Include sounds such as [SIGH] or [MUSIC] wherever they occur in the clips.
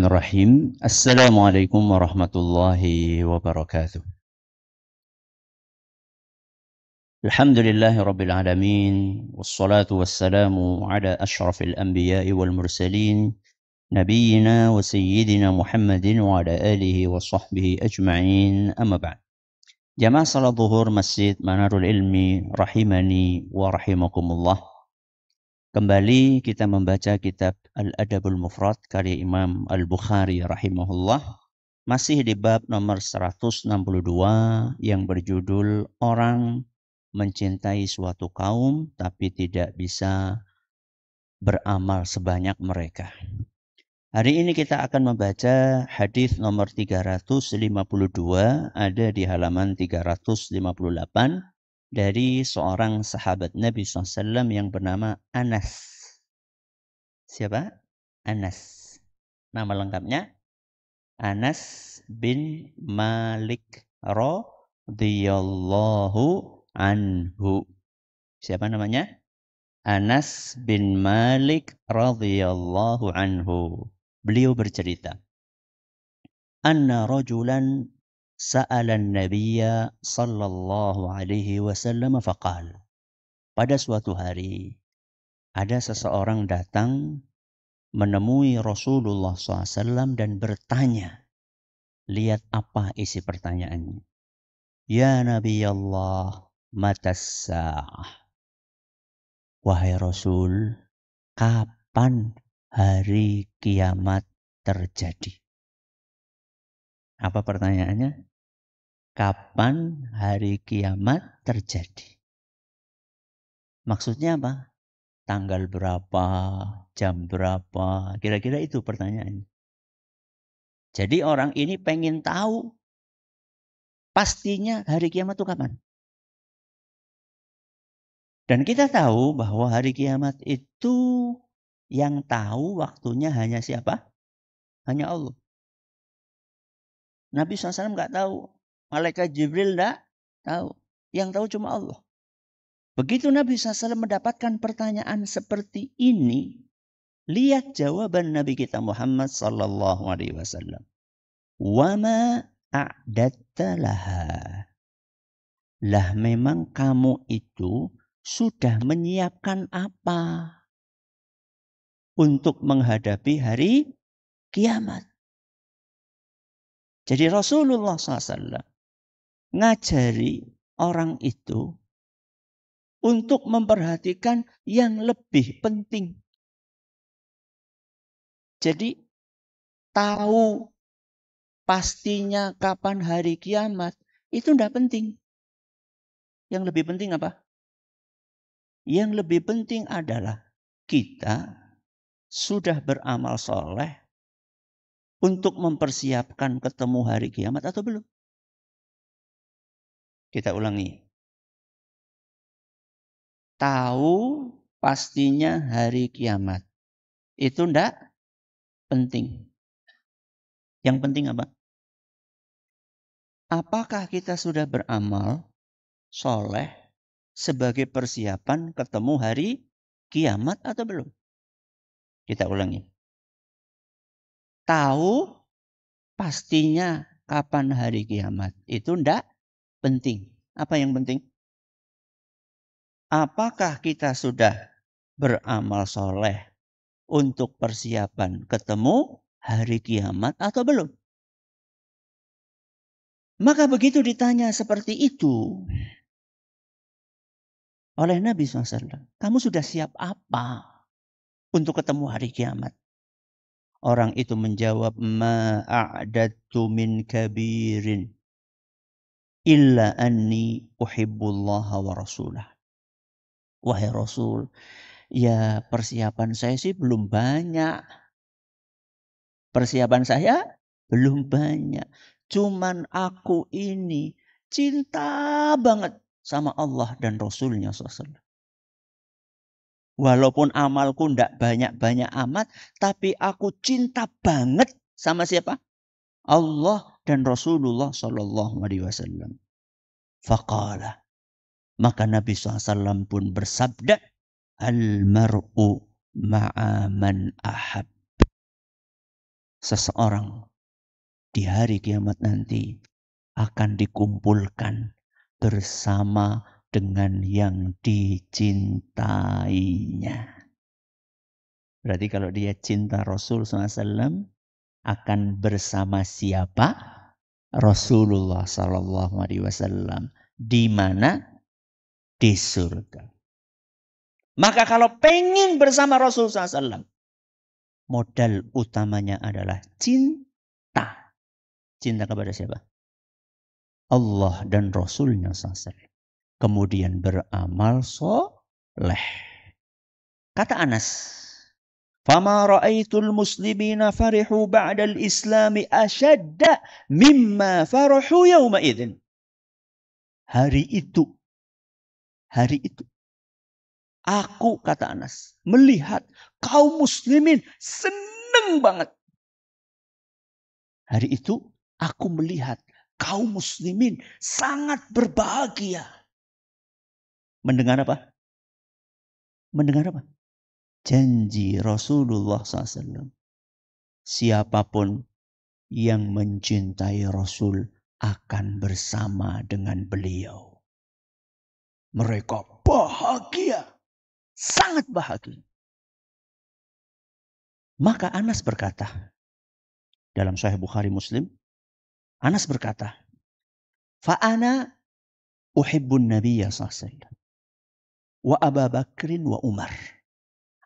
الرحمن الرحيم السلام عليكم ورحمة الله وبركاته الحمد لله رب العالمين والصلاة والسلام على أشرف الأنبياء والمرسلين نبينا وسيدنا محمد وعلى آله وصحبه أجمعين أما بعد جماعة صلاة ظهور مسجد منار العلم رحمني ورحمكم الله Kembali kita membaca kitab Al-Adabul Mufrad karya Imam Al-Bukhari rahimahullah masih di bab nomor 162 yang berjudul orang mencintai suatu kaum tapi tidak bisa beramal sebanyak mereka. Hari ini kita akan membaca hadis nomor 352 ada di halaman 358 dari seorang sahabat Nabi SAW yang bernama Anas. Siapa? Anas. Nama lengkapnya Anas bin Malik radhiyallahu anhu. Siapa namanya? Anas bin Malik radhiyallahu anhu. Beliau bercerita, "Anna rajulan sa'ala Nabi sallallahu alaihi wasallam faqal. Pada suatu hari ada seseorang datang menemui Rasulullah SAW dan bertanya. Lihat apa isi pertanyaannya. Ya Nabi Allah, mata sah Wahai Rasul, kapan hari kiamat terjadi? Apa pertanyaannya? kapan hari kiamat terjadi. Maksudnya apa? Tanggal berapa, jam berapa, kira-kira itu pertanyaannya. Jadi orang ini pengen tahu pastinya hari kiamat itu kapan. Dan kita tahu bahwa hari kiamat itu yang tahu waktunya hanya siapa? Hanya Allah. Nabi SAW nggak tahu Malaikat Jibril tidak tahu. Yang tahu cuma Allah. Begitu Nabi SAW mendapatkan pertanyaan seperti ini, lihat jawaban Nabi kita Muhammad Sallallahu Alaihi Wasallam. Wama a'datta Lah memang kamu itu sudah menyiapkan apa untuk menghadapi hari kiamat. Jadi Rasulullah SAW ngajari orang itu untuk memperhatikan yang lebih penting. Jadi tahu pastinya kapan hari kiamat itu tidak penting. Yang lebih penting apa? Yang lebih penting adalah kita sudah beramal soleh untuk mempersiapkan ketemu hari kiamat atau belum? Kita ulangi. Tahu pastinya hari kiamat. Itu ndak penting. Yang penting apa? Apakah kita sudah beramal soleh sebagai persiapan ketemu hari kiamat atau belum? Kita ulangi. Tahu pastinya kapan hari kiamat. Itu ndak penting. Apa yang penting? Apakah kita sudah beramal soleh untuk persiapan ketemu hari kiamat atau belum? Maka begitu ditanya seperti itu oleh Nabi SAW, kamu sudah siap apa untuk ketemu hari kiamat? Orang itu menjawab, ma'a'datu min kabirin illa anni uhibbullaha wa rasulah. Wahai Rasul, ya persiapan saya sih belum banyak. Persiapan saya belum banyak. Cuman aku ini cinta banget sama Allah dan Rasulnya SAW. Walaupun amalku ndak banyak-banyak amat, tapi aku cinta banget sama siapa? Allah dan Rasulullah Shallallahu Alaihi Wasallam. Fakala. Maka Nabi SAW pun bersabda, Almaru ma'aman ahab. Seseorang di hari kiamat nanti akan dikumpulkan bersama dengan yang dicintainya. Berarti kalau dia cinta Rasul SAW, akan bersama siapa? Rasulullah Sallallahu Alaihi Wasallam. Di mana? Di surga. Maka kalau pengen bersama Rasul SAW, modal utamanya adalah cinta. Cinta kepada siapa? Allah dan Rasulnya SAW. Kemudian beramal soleh. Kata Anas, Fama رأيت muslimina farihu ba'dal islami asyadda mimma farahu yawma idzin. Hari itu hari itu aku kata Anas melihat kaum muslimin seneng banget. Hari itu aku melihat kaum muslimin sangat berbahagia. Mendengar apa? Mendengar apa? janji Rasulullah SAW. Siapapun yang mencintai Rasul akan bersama dengan beliau. Mereka bahagia, sangat bahagia. Maka Anas berkata, dalam Sahih Bukhari Muslim, Anas berkata, Fa'ana uhibbun Nabiya SAW. Wa Aba Bakrin wa Umar.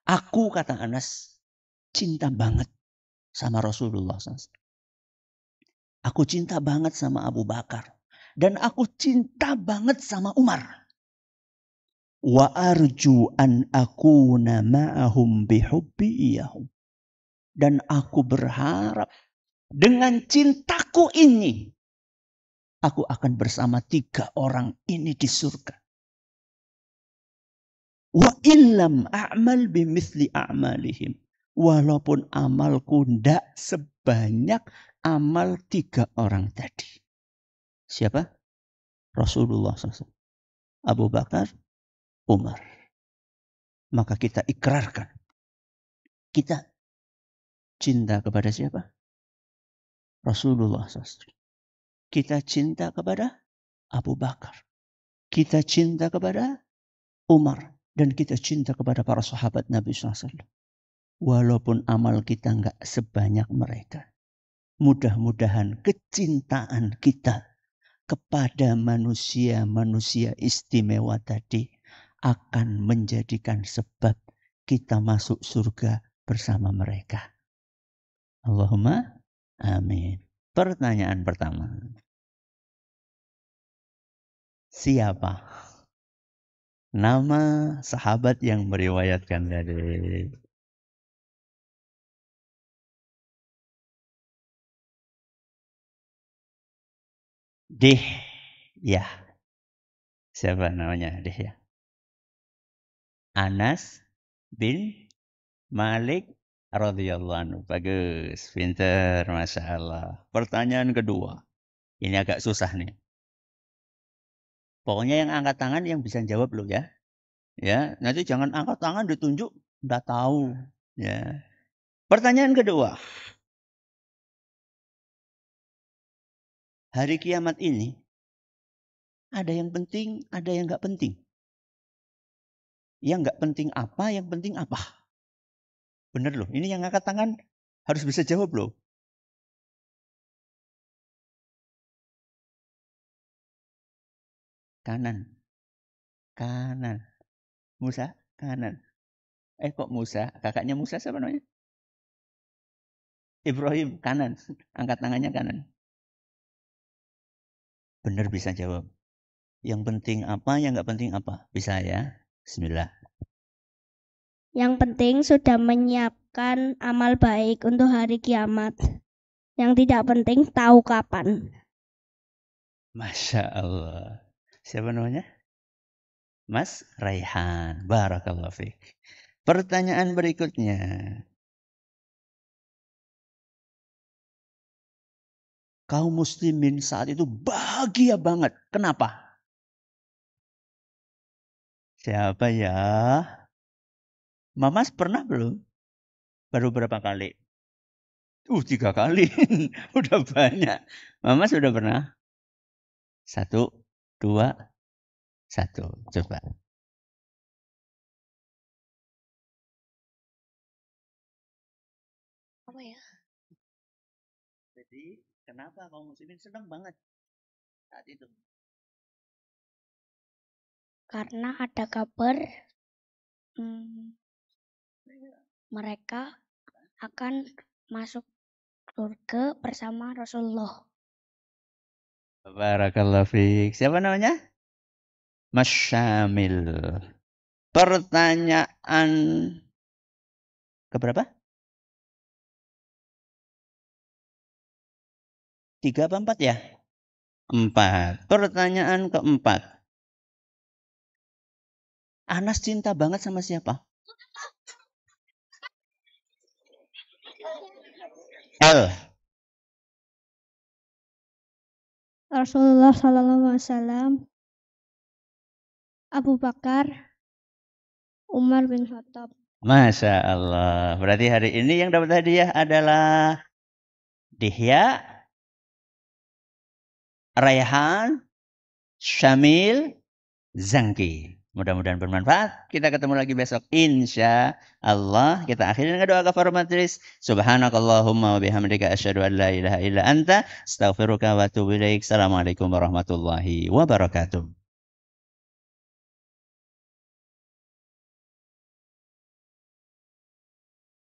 Aku kata Anas cinta banget sama Rasulullah Aku cinta banget sama Abu Bakar. Dan aku cinta banget sama Umar. Wa arju an akuna ma'ahum bihubbi iyahum. Dan aku berharap dengan cintaku ini. Aku akan bersama tiga orang ini di surga. Wa illam a'mal bimisli a'malihim. Walaupun amalku ndak sebanyak amal tiga orang tadi. Siapa? Rasulullah SAW. Abu Bakar, Umar. Maka kita ikrarkan. Kita cinta kepada siapa? Rasulullah SAW. Kita cinta kepada Abu Bakar. Kita cinta kepada Umar. Dan kita cinta kepada para sahabat Nabi SAW. Walaupun amal kita nggak sebanyak mereka. Mudah-mudahan kecintaan kita kepada manusia-manusia istimewa tadi akan menjadikan sebab kita masuk surga bersama mereka. Allahumma amin. Pertanyaan pertama. Siapa nama sahabat yang meriwayatkan dari Dih ya siapa namanya Dih ya Anas bin Malik radhiyallahu anhu bagus pinter masya Allah pertanyaan kedua ini agak susah nih Pokoknya yang angkat tangan yang bisa jawab loh ya. Ya, nanti jangan angkat tangan ditunjuk nggak tahu. Ya. Pertanyaan kedua. Hari kiamat ini ada yang penting, ada yang nggak penting. Yang nggak penting apa, yang penting apa. Bener loh, ini yang angkat tangan harus bisa jawab loh. kanan. Kanan. Musa kanan. Eh kok Musa? Kakaknya Musa siapa namanya? Ibrahim kanan. [LAUGHS] Angkat tangannya kanan. Benar bisa jawab. Yang penting apa, yang nggak penting apa. Bisa ya? Bismillah. Yang penting sudah menyiapkan amal baik untuk hari kiamat. Yang tidak penting tahu kapan. Masya Allah. Siapa namanya? Mas Raihan. Barakallahu fiik. Pertanyaan berikutnya. Kaum muslimin saat itu bahagia banget. Kenapa? Siapa ya? Mamas pernah belum? Baru berapa kali? Uh, tiga kali. [LAUGHS] udah banyak. Mamas sudah pernah? Satu, dua, satu. Coba. Apa ya? Jadi, kenapa kaum muslimin senang banget saat itu? Karena ada kabar hmm, mereka akan masuk surga bersama Rasulullah. Barakallah fiqh. Siapa namanya? Mas Syamil. Pertanyaan keberapa? Tiga apa empat ya? Empat. Pertanyaan keempat. Anas cinta banget sama siapa? L. Rasulullah Sallallahu Alaihi Wasallam, Abu Bakar, Umar bin Khattab. Masya Allah. Berarti hari ini yang dapat hadiah adalah Dihya, Raihan, Syamil, Zangki. Mudah-mudahan bermanfaat. Kita ketemu lagi besok. Insya Allah. Kita akhiri dengan doa kafar matris. Subhanakallahumma wa bihamdika asyhadu an la ilaha illa anta astaghfiruka wa atubu ilaik. Assalamualaikum warahmatullahi wabarakatuh.